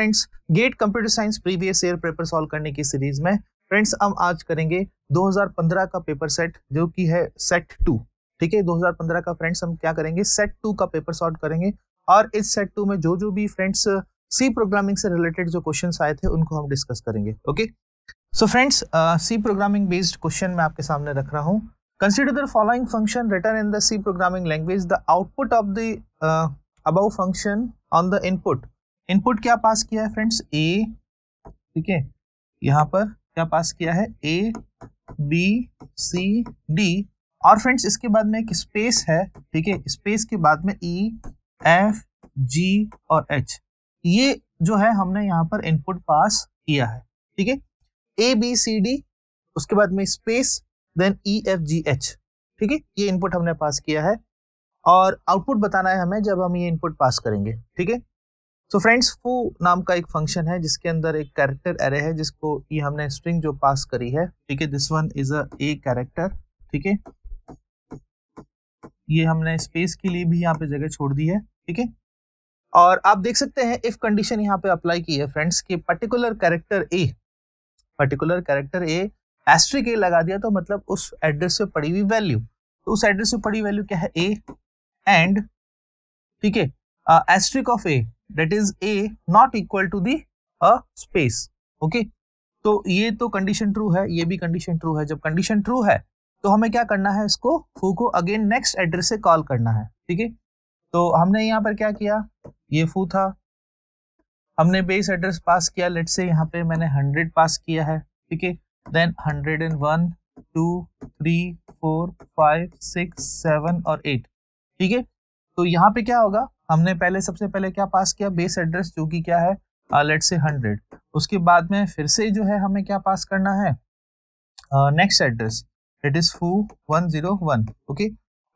Friends GATE computer science previous year paper solve करने की series में फ्रेंड्स हम आज करेंगे 2015 का पेपर सेट जो कि है सेट टू ठीक है 2015 का फ्रेंड्स हम क्या करेंगे सेट टू का पेपर सॉल्व करेंगे और इस सेट टू में जो जो भी फ्रेंड्स सी प्रोग्रामिंग से रिलेटेड जो क्वेश्चन आए थे उनको हम डिस्कस करेंगे okay so friends C programming based question मैं आपके सामने रख रहा हूँ consider the following function return in the C programming language the output of the above function on the input input क्या पास किया है फ्रेंड्स ए ठीक है यहाँ पर क्या पास किया है ए बी सी डी और फ्रेंड्स इसके बाद में एक स्पेस है ठीक है स्पेस के बाद में ई एफ जी और एच ये जो है हमने यहाँ पर इनपुट पास किया है ठीक है ए बी सी डी उसके बाद में space then E F G H ठीक है ये इनपुट हमने पास किया है और आउटपुट बताना है हमें जब हम ये इनपुट पास करेंगे ठीक है सो फ्रेंड्स फू नाम का एक फंक्शन है जिसके अंदर एक कैरेक्टर एरे है जिसको ये हमने स्ट्रिंग जो पास करी है ठीक है this one is a A character ठीक है ये हमने स्पेस के लिए भी यहाँ पे जगह छोड़ दी है ठीक है और आप देख सकते हैं इफ कंडीशन यहाँ पे अप्लाई की है फ्रेंड्स कि particular character A particular character A asterisk A लगा दिया तो मतलब उस एड्रेस पे पड़ी हुई वैल्यू तो उस एड्रेस पे पड़ी वैल्यू क्या है ए एंड ठीक है asterisk of A that is A not equal to the a okay uh, तो ये तो कंडीशन ट्रू है ये भी कंडीशन ट्रू है जब कंडीशन ट्रू है तो हमें क्या करना है इसको फू को अगेन नेक्स्ट एड्रेस से कॉल करना है ठीक है तो हमने यहाँ पर क्या किया ये फू था हमने बेस एड्रेस पास किया लेट से यहाँ पे मैंने हंड्रेड पास किया है ठीक है then hundred and one two three four five six seven और एट ठीक है तो यहाँ पे क्या होगा हमने पहले सबसे पहले क्या पास किया बेस एड्रेस जो कि क्या है लेट से हंड्रेड उसके बाद में फिर से जो है हमें क्या पास करना है next address it is foo one zero one okay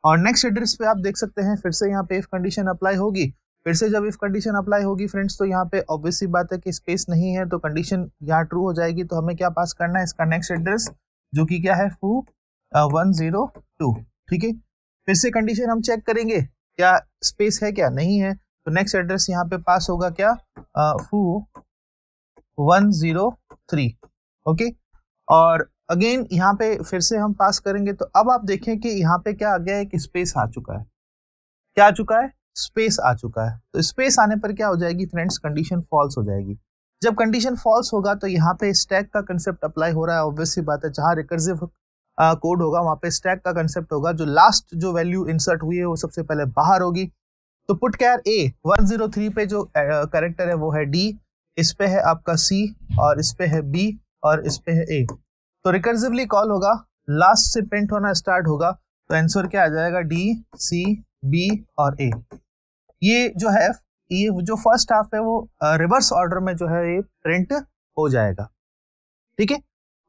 और नेक्स्ट एड्रेस पे आप देख सकते हैं फिर से यहाँ पे इफ कंडीशन अप्लाई होगी फिर से जब इफ कंडीशन अप्लाई होगी फ्रेंड्स तो यहाँ पे ऑब्वियसली बात है कि स्पेस नहीं है तो कंडीशन यहाँ ट्रू हो जाएगी तो हमें क्या पास करना है इसका नेक्स्ट एड्रेस जो कि क्या है फू वन जीरो टू ठीक है फिर से कंडीशन हम चेक करेंगे क्या स्पेस है क्या नहीं है तो नेक्स्ट एड्रेस यहाँ पे पास होगा क्या foo one zero three okay और अगेन यहाँ पे फिर से हम पास करेंगे तो अब आप देखें कि यहाँ पे क्या आ गया है कि स्पेस आ चुका है क्या आ चुका है स्पेस आ चुका है तो स्पेस आने पर क्या हो जाएगी फ्रेंड्स कंडीशन फॉल्स हो जाएगी जब कंडीशन फॉल्स होगा तो यहाँ पे स्टैक का कंसेप्ट अप्लाई हो रहा है ऑब्वियसली बात है जहाँ रिकर्जिव कोड होगा वहां पे स्टैक का कंसेप्ट होगा जो लास्ट जो वैल्यू इंसर्ट हुई है वो सबसे पहले बाहर होगी तो पुट कैर ए 103 पे जो करेक्टर है वो है डी इस पे है आपका सी और इस पे है बी और इस पे है ए तो रिकर्सिवली कॉल होगा लास्ट से प्रिंट होना स्टार्ट होगा तो आंसर क्या आ जाएगा डी सी बी और ए ये जो है ये जो फर्स्ट हाफ है वो रिवर्स ऑर्डर में जो है ये प्रिंट हो जाएगा ठीक है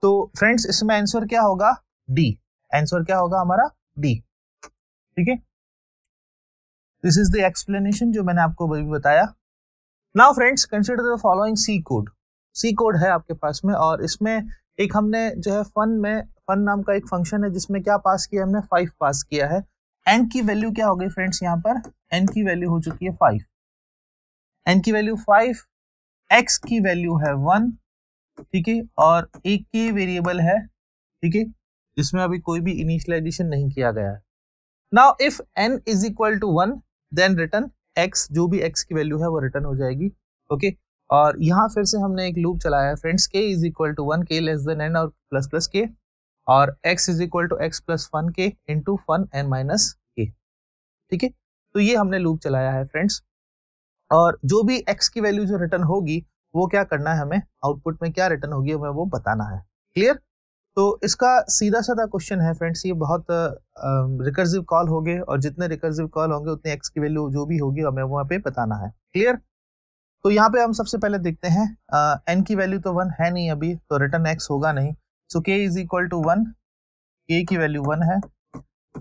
तो फ्रेंड्स इसमें आंसर क्या होगा डी आंसर क्या होगा हमारा डी ठीक है दिस इज द एक्सप्लेनेशन जो मैंने आपको अभी बताया now friends consider the following C code C code है आपके पास में और इसमें एक हमने जो है फन में फन नाम का एक फंक्शन है जिसमें क्या पास किया हमने फाइव पास किया है एन की वैल्यू क्या हो गई फ्रेंड्स यहाँ पर एन की वैल्यू हो चुकी है फाइव एन की वैल्यू फाइव एक्स की वैल्यू है वन ठीक है और ए के वेरिएबल है ठीक है जिसमें अभी कोई भी इनिशियलाइजेशन नहीं किया गया है now if N is equal to one then return X जो भी एक्स की वैल्यू है वो रिटर्न हो जाएगी ओके okay? और यहाँ फिर से हमने एक लूप चलाया है friends K is equal to one K less than N और प्लस प्लस के और X is equal to X plus one K to one N minus K ठीक है तो ये हमने लूप चलाया है फ्रेंड्स और जो भी एक्स की वैल्यू जो रिटर्न होगी वो क्या करना है हमें आउटपुट में क्या रिटर्न होगी हमें वो बताना है क्लियर तो इसका सीधा साधा क्वेश्चन है फ्रेंड्स ये बहुत रिकर्सिव कॉल होंगे और जितने रिकर्सिव कॉल होंगे उतने एक्स की वैल्यू जो भी होगी हमें वहाँ पे बताना है क्लियर तो यहाँ पे हम सबसे पहले देखते हैं एन की वैल्यू तो वन है नहीं अभी तो रिटर्न एक्स होगा नहीं सो के is equal to one K की वैल्यू वन है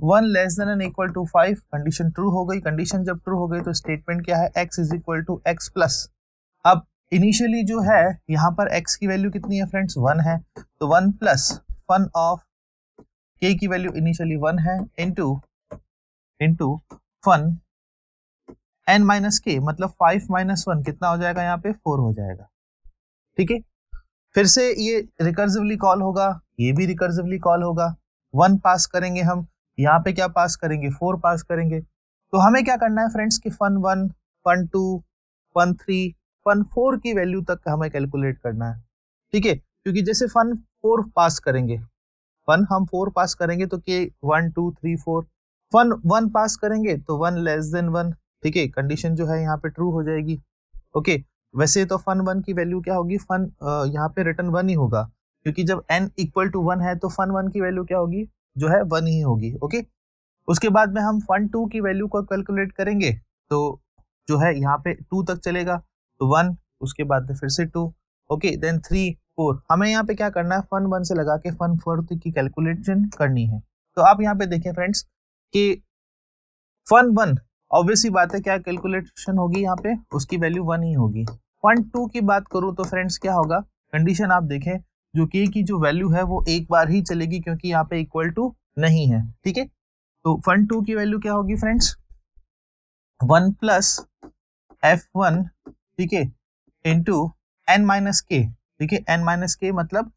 one less than N equal to five condition true हो गई कंडीशन जब ट्रू हो गई तो स्टेटमेंट क्या है X is equal to X plus अब इनिशियली जो है यहाँ पर एक्स की वैल्यू कितनी है फ्रेंड्स वन है तो one plus fun of K की वैल्यू इनिशियली वन है into into fun N minus K मतलब फाइव माइनस वन कितना हो जाएगा यहाँ पे फोर हो जाएगा ठीक है फिर से ये रिकर्सिवली कॉल होगा ये भी रिकर्सिवली कॉल होगा वन पास करेंगे हम यहाँ पे क्या पास करेंगे फोर पास करेंगे तो हमें क्या करना है फ्रेंड्स कि fun one fun two fun three fun four की वैल्यू तक हमें कैलकुलेट करना है ठीक है क्योंकि जैसे फन फोर पास करेंगे वन हम फोर पास करेंगे तो K one two three four one one pass करेंगे तो वन लेस देन वन ठीक है कंडीशन जो है यहाँ पे ट्रू हो जाएगी ओके वैसे तो फन वन की वैल्यू क्या होगी फन यहाँ पे रिटर्न वन ही होगा क्योंकि जब एन इक्वल टू वन है तो फन वन की वैल्यू क्या होगी जो है वन ही होगी ओके उसके बाद में हम फन टू की वैल्यू को कैलकुलेट करेंगे तो जो है यहाँ पे टू तक चलेगा तो वन उसके बाद में फिर से two okay then three four हमें यहाँ पे क्या करना है फन वन से लगा के फन फोर्थ की कैलकुलेशन करनी है तो आप यहाँ पे देखें फ्रेंड्स कि फन वन ऑब्वियसली बात है क्या कैलकुलेशन होगी यहाँ पे उसकी वैल्यू वन ही होगी फन टू की बात करूँ तो फ्रेंड्स क्या होगा कंडीशन आप देखें जो कि की जो वैल्यू है वो एक बार ही चलेगी क्योंकि यहाँ पे इक्वल टू नहीं है ठीक है तो फन टू की वैल्यू क्या होगी friends one plus F one ठीक है इंटू एन माइनस के देखिए एन माइनस के मतलब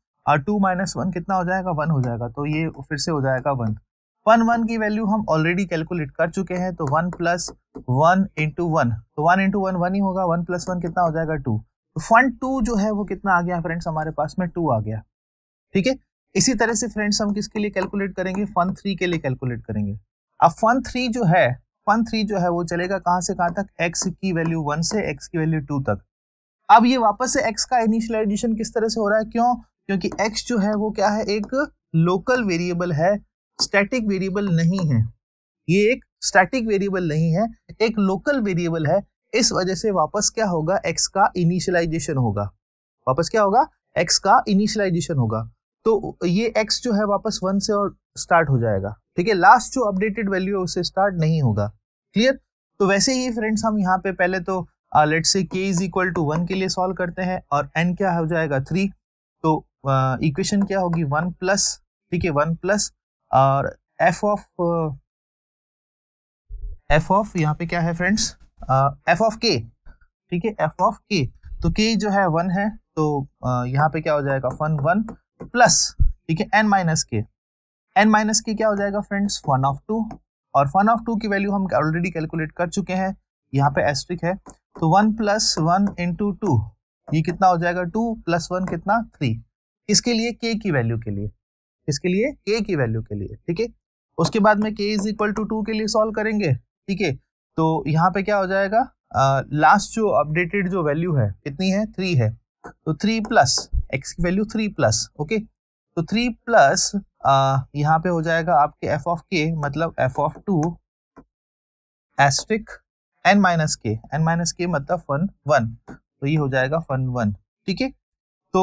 टू माइनस वन कितना हो जाएगा वन हो जाएगा तो ये फिर से हो जाएगा वन वन वन की वैल्यू हम ऑलरेडी कैलकुलेट कर चुके हैं तो one plus one into one तो वन इंटू वन वन ही होगा वन प्लस वन कितना हो जाएगा टू तो वन टू जो है वो कितना आ गया फ्रेंड्स हमारे पास में टू आ गया ठीक है इसी तरह से फ्रेंड्स हम किसके लिए कैलकुलेट करेंगे फन थ्री के लिए कैलकुलेट करेंगे अब फन थ्री जो है फन थ्री जो है वो चलेगा कहाँ से कहाँ तक एक्स की वैल्यू वन से एक्स की वैल्यू टू तक अब ये वापस से एक्स का इनिशियलाइजेशन किस तरह से हो रहा है क्यों क्योंकि एक्स जो है वो क्या है एक लोकल वेरिएबल है स्टैटिक वेरिएबल नहीं है ये एक स्टैटिक वेरिएबल नहीं है एक लोकल वेरिएबल है इस वजह से वापस क्या होगा एक्स का इनिशियलाइजेशन होगा वापस क्या होगा एक्स का इनिशियलाइजेशन होगा तो ये एक्स जो है वापस वन से और स्टार्ट हो जाएगा ठीक है लास्ट जो अपडेटेड वैल्यू है उससे स्टार्ट नहीं होगा क्लियर तो वैसे ही फ्रेंड्स हम यहाँ पे पहले तो लेट से के इज इक्वल टू वन के लिए सॉल्व करते हैं और एन क्या हो जाएगा थ्री तो इक्वेशन uh, क्या होगी वन प्लस ठीक है वन प्लस और एफ ऑफ एफ ऑफ यहाँ पे क्या है फ्रेंड्स एफ ऑफ के ठीक है एफ ऑफ के तो के जो है वन है तो uh, यहाँ पे क्या हो जाएगा वन वन प्लस ठीक है N minus K N minus K क्या हो जाएगा फ्रेंड्स वन ऑफ टू और वन ऑफ टू की वैल्यू हम ऑलरेडी कैलकुलेट कर चुके हैं यहाँ पे एस्ट्रिक है तो one plus one into two ये कितना हो जाएगा टू प्लस वन कितना थ्री इसके लिए के की वैल्यू के लिए इसके लिए के की वैल्यू के लिए ठीक है उसके बाद में के इज इक्वल टू टू के लिए सॉल्व करेंगे ठीक है तो यहाँ पे क्या हो जाएगा लास्ट जो अपडेटेड जो वैल्यू है कितनी है थ्री है तो थ्री प्लस एक्स की वैल्यू थ्री प्लस ओके तो थ्री प्लस यहाँ पे हो जाएगा आपके एफ ऑफ के मतलब F of two asterisk N minus K N minus K मतलब फन वन तो ये हो जाएगा फन वन ठीक है तो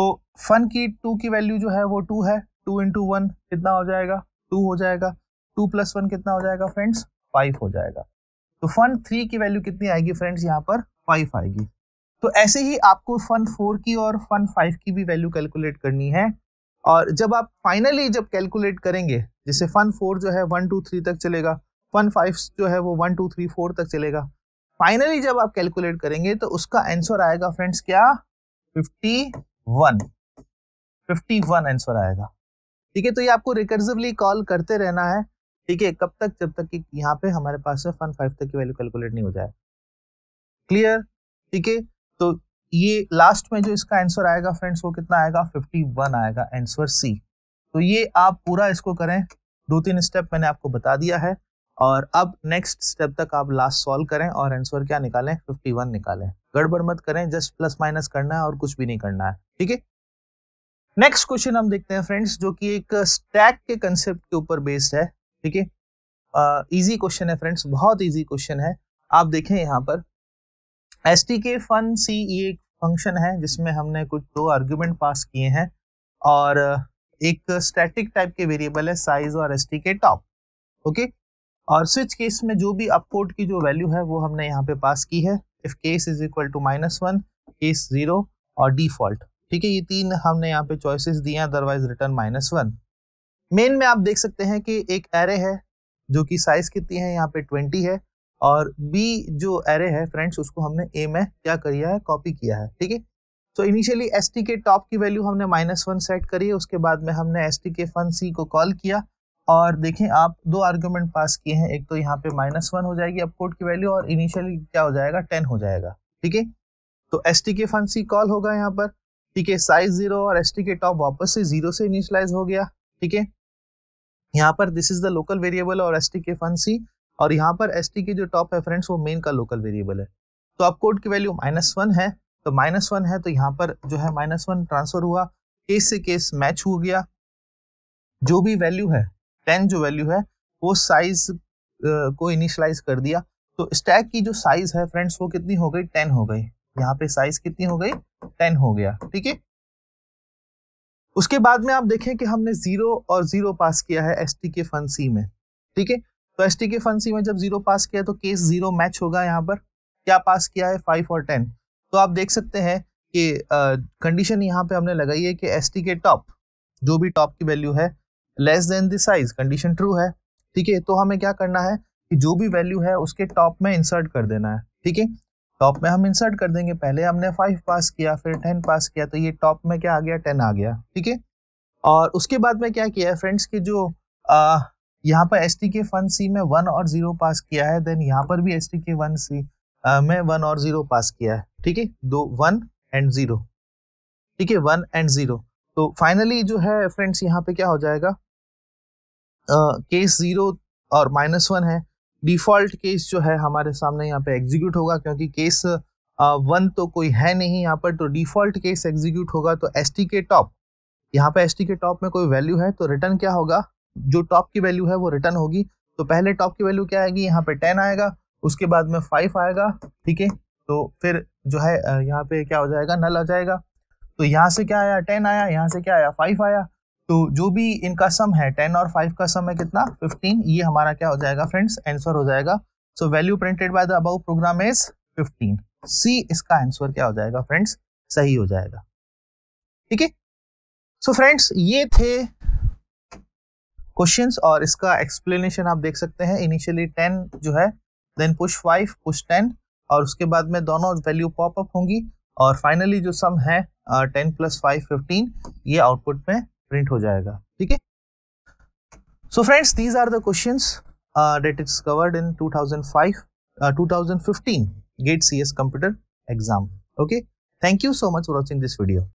फन की टू की वैल्यू जो है वो टू है टू इंटू वन कितना हो जाएगा टू हो जाएगा टू प्लस वन कितना हो जाएगा फ्रेंड्स फाइव हो जाएगा तो फन थ्री की वैल्यू कितनी आएगी फ्रेंड्स यहाँ पर फाइव आएगी तो ऐसे ही आपको फन फोर की और फन फाइव की भी वैल्यू कैलकुलेट करनी है और जब आप फाइनली जब कैलकुलेट करेंगे जैसे फन फोर जो है वन टू थ्री तक चलेगा फन फाइव जो है वो वन टू थ्री फोर तक चलेगा फाइनली जब आप कैलकुलेट करेंगे तो उसका आंसर आएगा फ्रेंड्स क्या 51 51 आंसर आएगा ठीक है तो ये आपको रिकर्सिवली कॉल करते रहना है ठीक है कब तक जब तक कि यहाँ पे हमारे पास से फन फाइव तक की वैल्यू कैलकुलेट नहीं हो जाए क्लियर ठीक है तो ये लास्ट में जो इसका आंसर आएगा फ्रेंड्स वो कितना आएगा 51 आएगा आंसर सी तो ये आप पूरा इसको करें दो तीन स्टेप मैंने आपको बता दिया है और अब नेक्स्ट स्टेप तक आप लास्ट सॉल्व करें और आंसर क्या निकालें फिफ्टी वन निकालें गड़बड़ मत करें जस्ट प्लस माइनस करना है और कुछ भी नहीं करना है ठीक है नेक्स्ट क्वेश्चन हम देखते हैं फ्रेंड्स जो कि एक स्टैक के कंसेप्ट के ऊपर बेस्ड है ठीक है इजी क्वेश्चन है फ्रेंड्स बहुत ईजी क्वेश्चन है आप देखें यहाँ पर S T K fun C ये एक फंक्शन है जिसमें हमने कुछ दो आर्ग्यूमेंट पास किए हैं और एक स्टैटिक टाइप के वेरिएबल है साइज और S T K top okay और स्विच केस में जो भी अपकोड की जो वैल्यू है वो हमने यहाँ पे पास की है if case is equal to minus one case zero और डिफॉल्ट ठीक है ये तीन हमने यहाँ पे चॉइसेस दिए हैं otherwise return minus one main में आप देख सकते हैं कि एक एरे है जो कि साइज कितनी है यहाँ पे ट्वेंटी है और बी जो एरे है फ्रेंड्स उसको हमने ए में क्या किया है कॉपी किया है ठीक है तो इनिशियली एस के टॉप की वैल्यू हमने माइनस वन सेट करी है उसके बाद में हमने S T K fun C को कॉल किया और देखें आप दो आर्ग्यूमेंट पास किए हैं एक तो यहाँ पे माइनस वन हो जाएगी अब कोड की वैल्यू और इनिशियली क्या हो जाएगा टेन हो जाएगा ठीक है तो एस टी के फंसी कॉल होगा यहाँ पर ठीक है साइज जीरो और एस टी के टॉप वापस से जीरो से इनिशलाइज हो गया ठीक है यहाँ पर this is the local variable और एस टी के फंसी और यहाँ पर एस टी के जो टॉप है फ्रेंड्स वो मेन का लोकल वेरिएबल है तो अब कोड की वैल्यू माइनस वन है तो माइनस वन है तो यहाँ पर जो है माइनस वन ट्रांसफर हुआ केस से केस मैच हो गया जो भी वैल्यू है टेन जो वैल्यू है वो साइज को इनिशलाइज कर दिया तो स्टैक की जो साइज है फ्रेंड्स वो कितनी हो गई टेन हो गई यहाँ पे साइज कितनी हो गई टेन हो गया ठीक है उसके बाद में आप देखें कि हमने जीरो और जीरो पास किया है S T K fun C में ठीक है तो S T K fun C में जब जीरो पास किया तो केस जीरो मैच होगा यहाँ पर क्या पास किया है फाइव और टेन तो आप देख सकते हैं कि कंडीशन यहाँ पे हमने लगाई है कि एस टी के टॉप जो भी टॉप की वैल्यू है less than the size condition true है ठीक है तो हमें क्या करना है कि जो भी वैल्यू है उसके टॉप में इंसर्ट कर देना है ठीक है टॉप में हम इंसर्ट कर देंगे पहले हमने फाइव पास किया फिर टेन पास किया तो ये टॉप में क्या आ गया टेन आ गया ठीक है और उसके बाद में क्या किया है फ्रेंड्स की जो आ, यहाँ पर S T K fun C में वन और जीरो पास किया है देन यहाँ पर भी S T K one C में वन और जीरो पास किया है ठीक है दो वन एंड जीरो ठीक है वन एंड जीरो तो फाइनली जो है फ्रेंड्स यहाँ पे क्या हो जाएगा केस ज़ीरो और माइनस वन है डिफ़ॉल्ट केस जो है हमारे सामने यहाँ पे एग्जीक्यूट होगा क्योंकि केस वन तो कोई है नहीं यहाँ पर तो डिफ़ॉल्ट केस एग्जीक्यूट होगा तो एस के टॉप यहाँ पे एस के टॉप में कोई वैल्यू है तो रिटर्न क्या होगा जो टॉप की वैल्यू है वो रिटर्न होगी तो पहले टॉप की वैल्यू क्या आएगी यहाँ पे टेन आएगा उसके बाद में फाइव आएगा ठीक है तो फिर जो है यहाँ पे क्या हो जाएगा नल आ जाएगा तो यहाँ से क्या आया टेन आया यहाँ से क्या आया फाइव आया तो जो भी इनका सम है टेन और फाइव का सम है कितना फिफ्टीन ये हमारा क्या हो जाएगा फ्रेंड्स आंसर हो जाएगा so value printed by the above program is fifteen C इसका आंसर क्या हो जाएगा फ्रेंड्स सही हो जाएगा ठीक है सो फ्रेंड्स ये थे क्वेश्चंस और इसका एक्सप्लेनेशन आप देख सकते हैं इनिशियली टेन जो है then push five push ten और उसके बाद में दोनों वैल्यू पॉपअप होंगी और फाइनली जो सम है टेन प्लस फाइव फिफ्टीन ये आउटपुट में प्रिंट हो जाएगा ठीक है so friends these are the question that is covered in two thousand five two thousand fifteen GATE C S computer exam okay thank you so much for watching this video